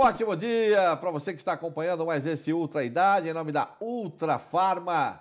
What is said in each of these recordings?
ótimo dia para você que está acompanhando mais esse Ultra Idade, em nome da Ultra Farma.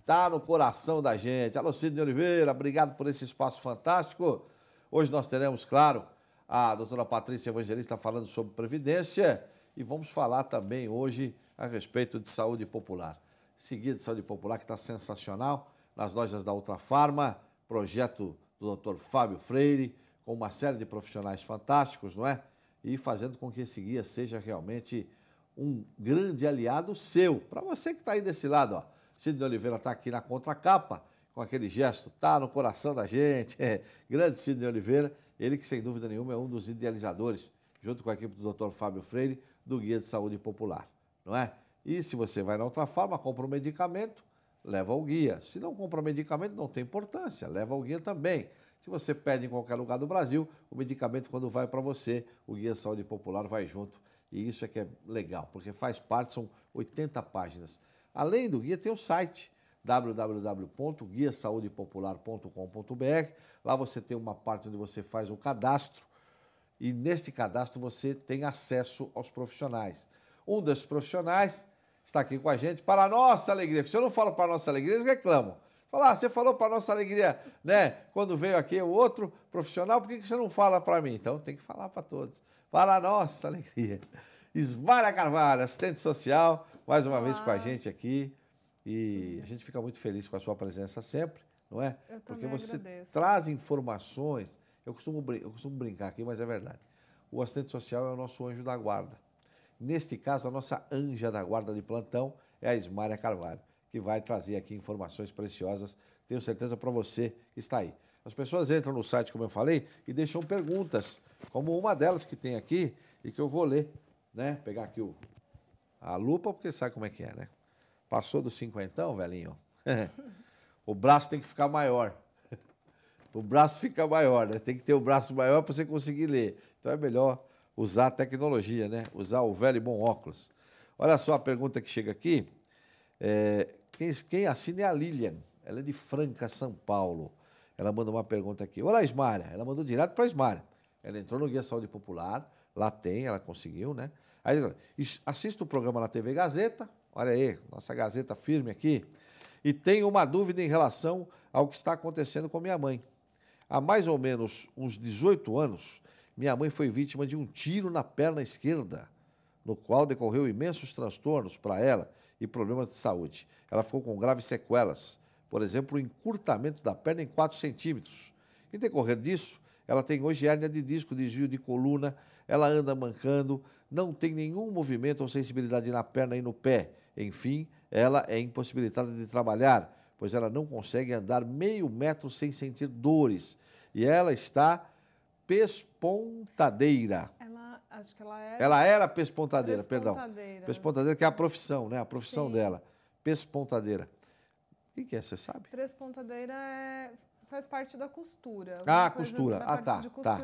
está no coração da gente. Alô, Sidney Oliveira, obrigado por esse espaço fantástico. Hoje nós teremos, claro, a doutora Patrícia Evangelista falando sobre Previdência e vamos falar também hoje a respeito de saúde popular. Seguida de saúde popular que está sensacional nas lojas da Ultra Farma, projeto do doutor Fábio Freire, com uma série de profissionais fantásticos, não é? e fazendo com que esse guia seja realmente um grande aliado seu. Para você que está aí desse lado, ó, Sidney Oliveira está aqui na contracapa com aquele gesto, tá no coração da gente. É. Grande Sidney Oliveira, ele que sem dúvida nenhuma é um dos idealizadores, junto com a equipe do Dr. Fábio Freire, do Guia de Saúde Popular, não é? E se você vai na outra farma, compra o um medicamento, leva o guia. Se não compra medicamento, não tem importância, leva o guia também. Se você pede em qualquer lugar do Brasil, o medicamento, quando vai para você, o Guia Saúde Popular vai junto. E isso é que é legal, porque faz parte, são 80 páginas. Além do guia, tem o site www.guiasaudepopular.com.br. Lá você tem uma parte onde você faz o cadastro e neste cadastro você tem acesso aos profissionais. Um desses profissionais está aqui com a gente para a nossa alegria. Porque se eu não falo para a nossa alegria, eles reclamam. Falar, ah, você falou para nossa alegria, né? Quando veio aqui o outro profissional, por que você não fala para mim? Então tem que falar para todos. Fala a nossa alegria. Ismara Carvalho, assistente social, mais uma vez com a gente aqui. E a gente fica muito feliz com a sua presença sempre, não é? Eu Porque você agradeço. traz informações. Eu costumo, eu costumo brincar aqui, mas é verdade. O assistente social é o nosso anjo da guarda. Neste caso, a nossa anja da guarda de plantão é a Ismária Carvalho que vai trazer aqui informações preciosas, tenho certeza, para você que está aí. As pessoas entram no site, como eu falei, e deixam perguntas, como uma delas que tem aqui e que eu vou ler, né? Pegar aqui o, a lupa, porque sabe como é que é, né? Passou dos cinquentão, velhinho. o braço tem que ficar maior. O braço fica maior, né? Tem que ter o braço maior para você conseguir ler. Então é melhor usar a tecnologia, né? Usar o velho e bom óculos. Olha só a pergunta que chega aqui. É, quem, quem assina é a Lilian. Ela é de Franca, São Paulo. Ela manda uma pergunta aqui. Olá, Ismária. Ela mandou direto para Ismária. Ela entrou no Guia Saúde Popular. Lá tem, ela conseguiu, né? Aí, assista o programa na TV Gazeta. Olha aí, nossa Gazeta firme aqui. E tem uma dúvida em relação ao que está acontecendo com minha mãe. Há mais ou menos uns 18 anos, minha mãe foi vítima de um tiro na perna esquerda, no qual decorreu imensos transtornos para ela e problemas de saúde. Ela ficou com graves sequelas, por exemplo, o encurtamento da perna em 4 centímetros. Em decorrer disso, ela tem hoje hérnia de disco, desvio de coluna, ela anda mancando, não tem nenhum movimento ou sensibilidade na perna e no pé. Enfim, ela é impossibilitada de trabalhar, pois ela não consegue andar meio metro sem sentir dores. E ela está pespontadeira. Acho que ela era. Ela era pespontadeira, perdão. Pespontadeira, que é a profissão, né? A profissão Sim. dela. Pespontadeira. O que, que é, você sabe? Pespontadeira é... faz parte da costura. Ah, costura. Ah, tá. tá.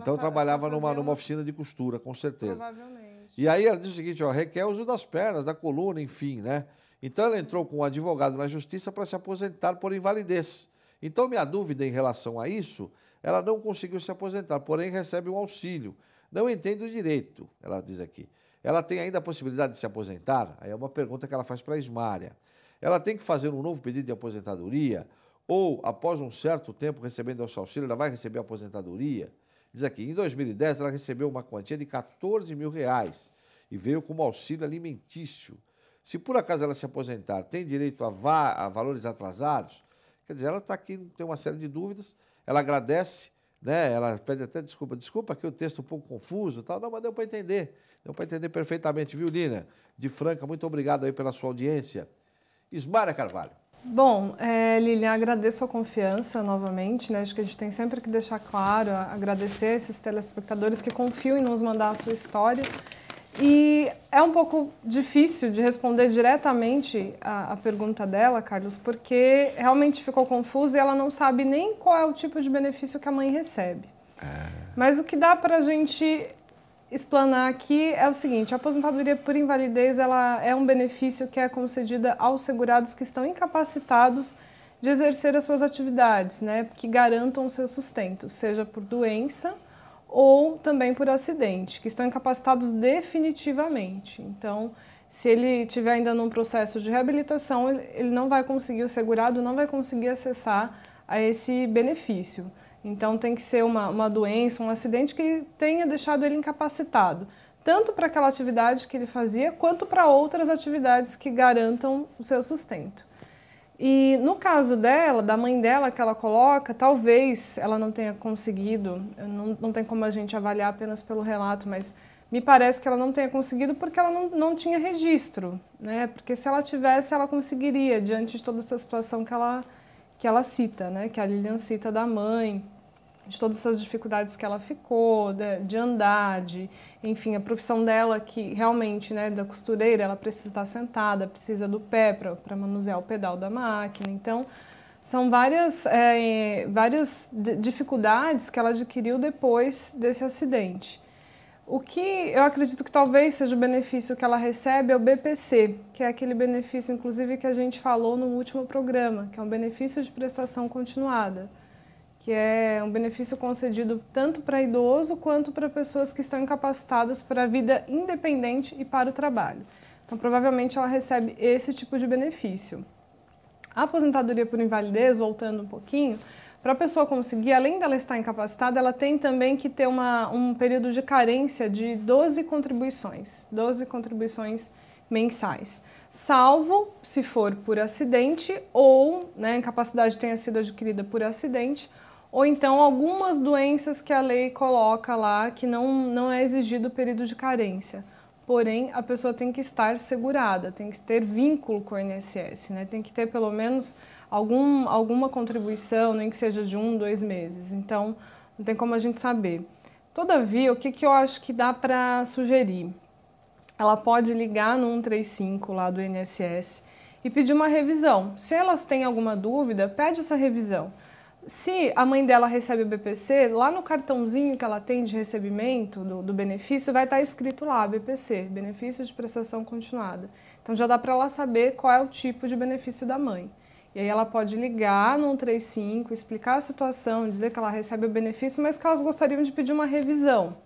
Então trabalhava numa, numa oficina de costura, com certeza. Provavelmente. E aí ela diz o seguinte: ó, requer uso das pernas, da coluna, enfim, né? Então ela entrou com um advogado na justiça para se aposentar por invalidez. Então minha dúvida em relação a isso ela não conseguiu se aposentar, porém recebe um auxílio. Não entende o direito, ela diz aqui. Ela tem ainda a possibilidade de se aposentar? Aí é uma pergunta que ela faz para a Ismária. Ela tem que fazer um novo pedido de aposentadoria? Ou, após um certo tempo recebendo esse auxílio, ela vai receber a aposentadoria? Diz aqui, em 2010 ela recebeu uma quantia de 14 mil reais e veio como auxílio alimentício. Se por acaso ela se aposentar, tem direito a, va a valores atrasados? Quer dizer, ela está aqui, tem uma série de dúvidas, ela agradece, né? ela pede até desculpa, desculpa que o texto é um pouco confuso tal, não, mas deu para entender, deu para entender perfeitamente, viu, Lina? De Franca, muito obrigado aí pela sua audiência. Ismara Carvalho. Bom, é, Lilian, agradeço a confiança novamente, né? Acho que a gente tem sempre que deixar claro, agradecer esses telespectadores que confiam em nos mandar suas histórias. E é um pouco difícil de responder diretamente a, a, pergunta dela, Carlos, porque realmente ficou confuso e ela não sabe nem qual é o tipo de benefício que a mãe recebe. É. Mas o que dá para a gente explanar aqui é o seguinte: a aposentadoria por invalidez ela é um benefício que é concedida aos segurados que estão incapacitados de exercer as suas atividades, né, que garantam o seu sustento, seja por doença ou também por acidente, que estão incapacitados definitivamente. Então, se ele estiver ainda num processo de reabilitação, ele não vai conseguir, o segurado não vai conseguir acessar a esse benefício. Então, tem que ser uma, uma doença, um acidente que tenha deixado ele incapacitado, tanto para aquela atividade que ele fazia, quanto para outras atividades que garantam o seu sustento. E no caso dela, da mãe dela que ela coloca, talvez ela não tenha conseguido, não, não tem como a gente avaliar apenas pelo relato, mas me parece que ela não tenha conseguido porque ela não, não tinha registro, né? Porque se ela tivesse, ela conseguiria, diante de toda essa situação que ela, que ela cita, né? Que a Lilian cita da mãe, de todas essas dificuldades que ela ficou, de, de, andar, de, enfim, a profissão dela que realmente, né, da costureira, ela precisa estar sentada, precisa do pé para manusear o pedal da máquina. Então, são várias, é, várias dificuldades que ela adquiriu depois desse acidente. O que eu acredito que talvez seja o benefício que ela recebe é o BPC, que é aquele benefício, inclusive, que a gente falou no último programa, que é um benefício de prestação continuada que é um benefício concedido tanto para idoso quanto para pessoas que estão incapacitadas para a vida independente e para o trabalho. Então, provavelmente ela recebe esse tipo de benefício. A aposentadoria por invalidez, voltando um pouquinho, para a pessoa conseguir, além dela estar incapacitada, ela tem também que ter uma, um período de carência de 12 contribuições, 12 contribuições mensais, salvo se for por acidente ou né, a incapacidade tenha sido adquirida por acidente ou então algumas doenças que a lei coloca lá que não, não é exigido o período de carência. Porém, a pessoa tem que estar segurada, tem que ter vínculo com o INSS, né? tem que ter pelo menos algum, alguma contribuição, nem que seja de um, dois meses. Então, não tem como a gente saber. Todavia, o que, que eu acho que dá para sugerir? Ela pode ligar no 135 lá do INSS e pedir uma revisão. Se elas têm alguma dúvida, pede essa revisão se a mãe dela recebe o BPC, lá no cartãozinho que ela tem de recebimento do, do benefício, vai estar tá escrito lá, BPC, Benefício de Prestação Continuada. Então já dá para ela saber qual é o tipo de benefício da mãe. E aí ela pode ligar no 135, explicar a situação, dizer que ela recebe o benefício, mas que elas gostariam de pedir uma revisão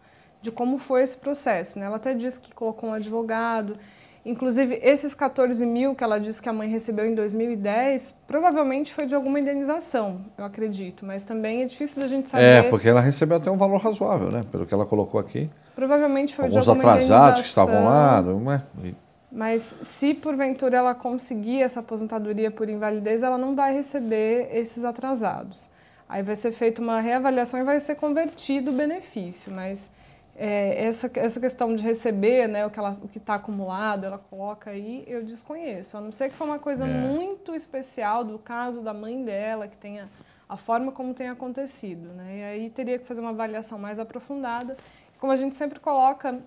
de como foi esse processo. Né? Ela até disse que colocou um advogado, Inclusive, esses 14 mil que ela disse que a mãe recebeu em 2010, provavelmente foi de alguma indenização, eu acredito. Mas também é difícil da gente saber. É, porque ela recebeu até um valor razoável, né? Pelo que ela colocou aqui. Provavelmente foi Alguns de alguma atrasados que estavam lá, não é? Mas se porventura ela conseguir essa aposentadoria por invalidez, ela não vai receber esses atrasados. Aí vai ser feita uma reavaliação e vai ser convertido o benefício, mas é, essa, essa questão de receber né, o que ela, o que está acumulado, ela coloca aí, eu desconheço. A não ser que foi uma coisa é. muito especial do caso da mãe dela, que tenha a forma como tem acontecido. Né? E aí teria que fazer uma avaliação mais aprofundada. Como a gente sempre coloca,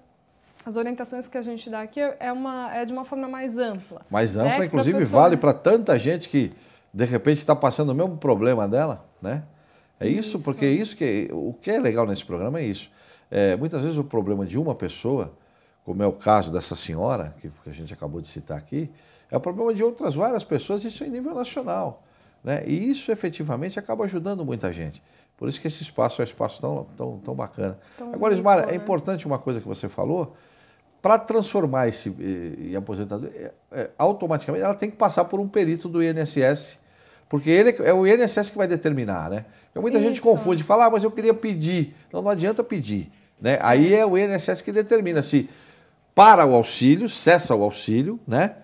as orientações que a gente dá aqui é, é uma, é de uma forma mais ampla. Mais né? ampla, né? inclusive pessoa... vale para tanta gente que de repente está passando o mesmo problema dela, né? É isso, isso. porque é isso que é, o que é legal nesse programa é isso. É, muitas vezes o problema de uma pessoa, como é o caso dessa senhora, que, a gente acabou de citar aqui, é o problema de outras várias pessoas, isso em nível nacional. Né? E isso efetivamente acaba ajudando muita gente. Por isso que esse espaço é um espaço tão, tão, tão bacana. Tão Agora, Ismara, é né? é importante uma coisa que você falou. Para transformar esse e, e aposentador, é, é, automaticamente ela tem que passar por um perito do INSS porque ele é, é o INSS que vai determinar, né? muita Isso. gente confunde, fala, ah, mas eu queria pedir. Não, não adianta pedir. Né? Aí é, é o INSS que determina se para o auxílio, cessa o auxílio, né?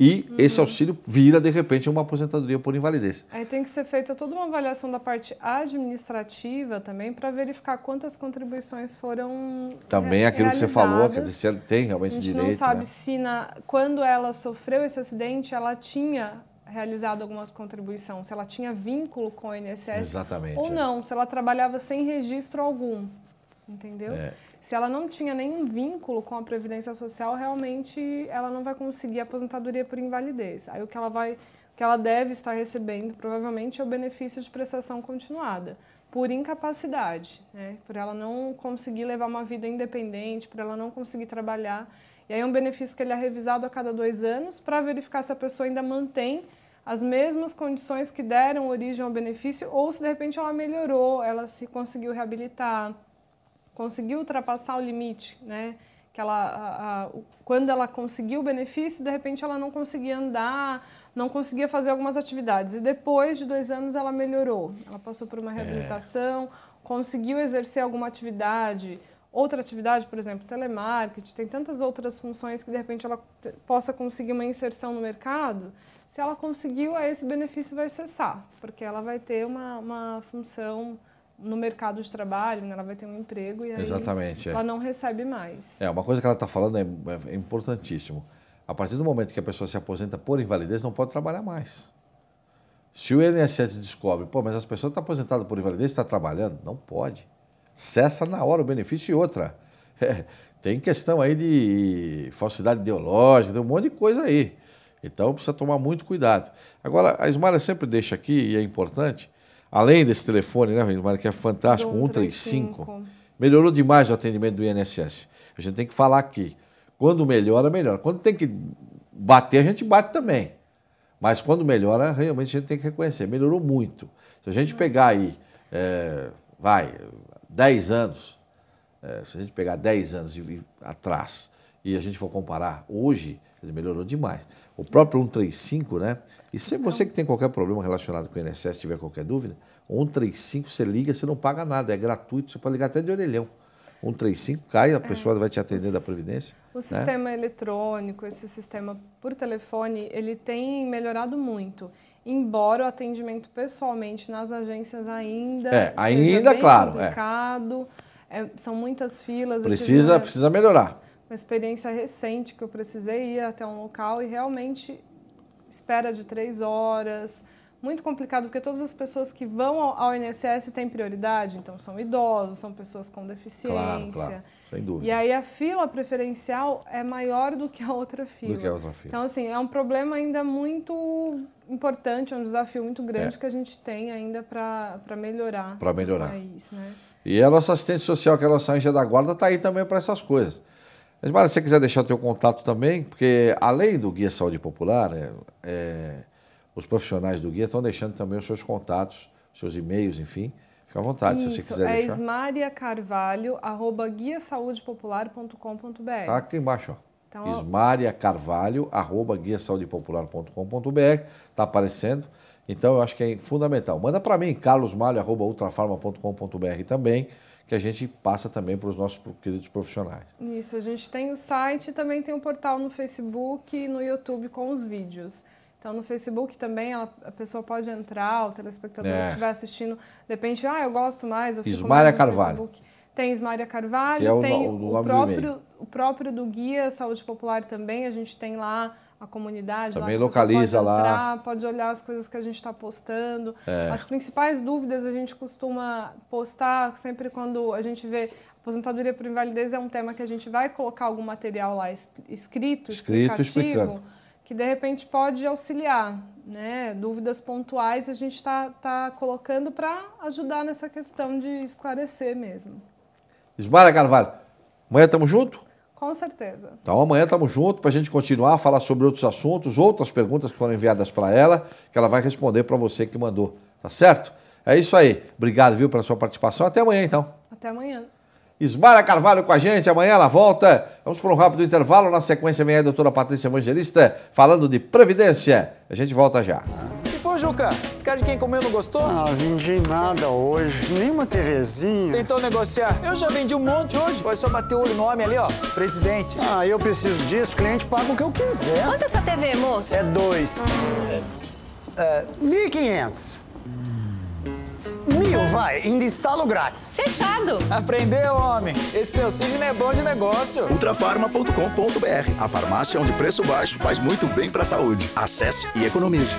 E uhum. esse auxílio vira, de repente, uma aposentadoria por invalidez. Aí tem que ser feita toda uma avaliação da parte administrativa também para verificar quantas contribuições foram. Também aquilo que você falou, quer dizer, se ela tem realmente direito. A gente direito, não sabe né? se na, quando ela sofreu esse acidente ela tinha realizado alguma contribuição, se ela tinha vínculo com o INSS Exatamente, ou é. não, se ela trabalhava sem registro algum, entendeu? É. Se ela não tinha nenhum vínculo com a Previdência Social, realmente ela não vai conseguir aposentadoria por invalidez. Aí o que ela vai, o que ela deve estar recebendo, provavelmente, é o benefício de prestação continuada por incapacidade, né? por ela não conseguir levar uma vida independente, por ela não conseguir trabalhar. E aí é um benefício que ele é revisado a cada dois anos para verificar se a pessoa ainda mantém as mesmas condições que deram origem ao benefício ou se de repente ela melhorou, ela se conseguiu reabilitar, conseguiu ultrapassar o limite, né? Que ela, a, a, quando ela conseguiu o benefício, de repente ela não conseguia andar, não conseguia fazer algumas atividades. E depois de dois anos ela melhorou, ela passou por uma é. reabilitação, é. conseguiu exercer alguma atividade, outra atividade, por exemplo, telemarketing, tem tantas outras funções que de repente ela possa conseguir uma inserção no mercado. Se ela conseguiu, aí esse benefício vai cessar, porque ela vai ter uma, uma função no mercado de trabalho, né? ela vai ter um emprego e aí Exatamente, é. ela é. não recebe mais. É, uma coisa que ela está falando é, é importantíssimo. A partir do momento que a pessoa se aposenta por invalidez, não pode trabalhar mais. Se o INSS descobre, pô, mas as pessoas estão tá aposentadas por invalidez, está trabalhando, não pode. Cessa na hora o benefício e outra. É, tem questão aí de falsidade ideológica, tem um monte de coisa aí. Então precisa tomar muito cuidado. Agora, a Ismara sempre deixa aqui, e é importante, além desse telefone, né, Ismara, que é fantástico, 135, 135, melhorou demais o atendimento do INSS. A gente tem que falar aqui. Quando melhora, melhora. Quando tem que bater, a gente bate também. Mas quando melhora, realmente a gente tem que reconhecer. Melhorou muito. Se a gente uhum. pegar aí, é, vai, 10 anos, é, se a gente pegar 10 anos e, e, atrás e a gente for comparar hoje, melhorou demais. O próprio 135, né? E se então você que tem qualquer problema relacionado com o INSS, tiver qualquer dúvida, 135 você liga, você não paga nada, é gratuito, você pode ligar até de orelhão. 135 cai, a é, pessoa é. vai te atender da Previdência. O né? sistema eletrônico, esse sistema por telefone, ele tem melhorado muito. Embora o atendimento pessoalmente nas agências ainda é, ainda, claro, é. É, são muitas filas. Precisa, precisa melhorar uma experiência recente que eu precisei ir até um local e realmente espera de três horas. Muito complicado, porque todas as pessoas que vão ao INSS têm prioridade, então são idosos, são pessoas com deficiência. Claro, claro. Sem dúvida. E aí a fila preferencial é maior do que a outra fila. Do que a outra fila. Então, assim, é um problema ainda muito importante, é um desafio muito grande é. que a gente tem ainda para melhorar. Para melhorar. País, né? E a nossa assistente social, que é a nossa anjo da guarda, está aí também para essas coisas. Mas, Mara, se você quiser deixar o teu contato também, porque além do Guia Saúde Popular, é, é, os profissionais do Guia estão deixando também os seus contatos, seus e-mails, enfim. Fica à vontade, Isso, se você quiser é deixar. é esmariacarvalho.guiasaudepopular.com.br Tá aqui embaixo, ó. Então, esmariacarvalho.guiasaudepopular.com.br Tá aparecendo. Então, eu acho que é fundamental. Manda para mim, carlosmalho.ultrafarma.com.br também que a gente passa também para os nossos queridos profissionais. Isso, a gente tem o site, também tem o um portal no Facebook e no YouTube com os vídeos. Então, no Facebook também ela, a pessoa pode entrar, o telespectador é. que estiver assistindo, depende, ah, eu gosto mais, eu fico Ismaria Carvalho. Facebook. Tem Ismária Carvalho, é o, tem o, o próprio, o próprio do Guia Saúde Popular também, a gente tem lá a comunidade. Também lá, localiza pode entrar, lá. Pode olhar as coisas que a gente está postando. É. As principais dúvidas a gente costuma postar sempre quando a gente vê aposentadoria por invalidez é um tema que a gente vai colocar algum material lá escrito, escrito explicativo, que de repente pode auxiliar, né? Dúvidas pontuais a gente está tá colocando para ajudar nessa questão de esclarecer mesmo. Esbara Carvalho, amanhã estamos junto? Com certeza. Então amanhã estamos juntos para a gente continuar a falar sobre outros assuntos, outras perguntas que foram enviadas para ela, que ela vai responder para você que mandou, tá certo? É isso aí. Obrigado, viu, pela sua participação. Até amanhã, então. Até amanhã. Ismara Carvalho com a gente, amanhã ela volta. Vamos para um rápido intervalo. Na sequência vem a doutora Patrícia Evangelista falando de Previdência. A gente volta já gostou, Juca? Cara de quem comeu não gostou? Ah, vendi nada hoje, nem uma TVzinha. Tentou negociar? Eu já vendi um monte hoje. Pode só bater o olho no homem ali, ó, presidente. Ah, eu preciso disso, cliente paga o que eu quiser. Quanto é essa TV, moço? É dois. É, é, mil e quinhentos. Mil, vai, ainda instalo grátis. Fechado. Aprendeu, homem? Esse seu signo é bom de negócio. ultrafarma.com.br A farmácia onde preço baixo faz muito bem para a saúde. Acesse e economize.